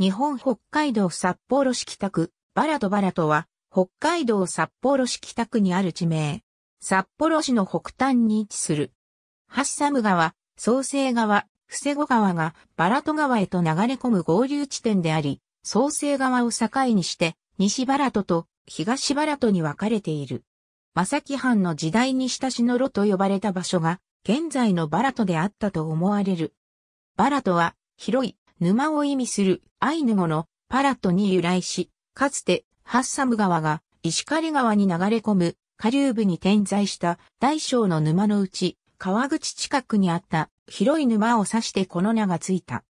日本北海道札幌市北区、バラとバラとは、北海道札幌市北区にある地名。札幌市の北端に位置する。ハッサム川、創生川、伏施後川がバラと川へと流れ込む合流地点であり、創生川を境にして、西バラとと東バラとに分かれている。正木藩の時代に親しのろと呼ばれた場所が、現在のバラとであったと思われる。バラとは、広い、沼を意味するアイヌ語のパラトに由来し、かつてハッサム川が石狩川に流れ込む下流部に点在した大小の沼のうち、川口近くにあった広い沼を指してこの名がついた。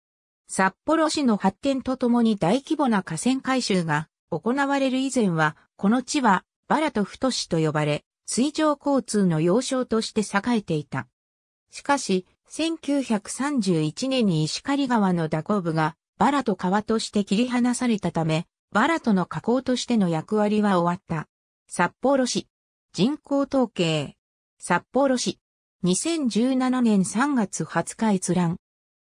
札幌市の発展とともに大規模な河川改修が行われる以前は、この地はバラと太市と呼ばれ、水上交通の要衝として栄えていた。しかし、1931年に石狩川の蛇行部がバラと川として切り離されたため、バラとの河口としての役割は終わった。札幌市。人口統計。札幌市。2017年3月20日閲覧。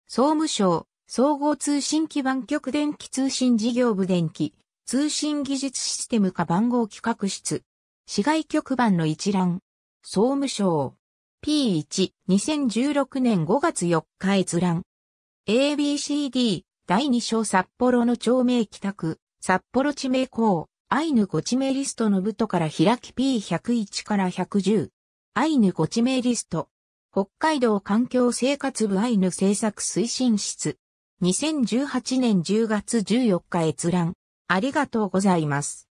総務省、総合通信基盤局電気通信事業部電気、通信技術システム化番号企画室。市外局番の一覧。総務省。P1、2016年5月4日閲覧。ABCD、第2章札幌の町名帰宅、札幌地名校、アイヌ5地名リストの部とから開き P101 から110。アイヌ5地名リスト。北海道環境生活部アイヌ政策推進室。2018年10月14日閲覧。ありがとうございます。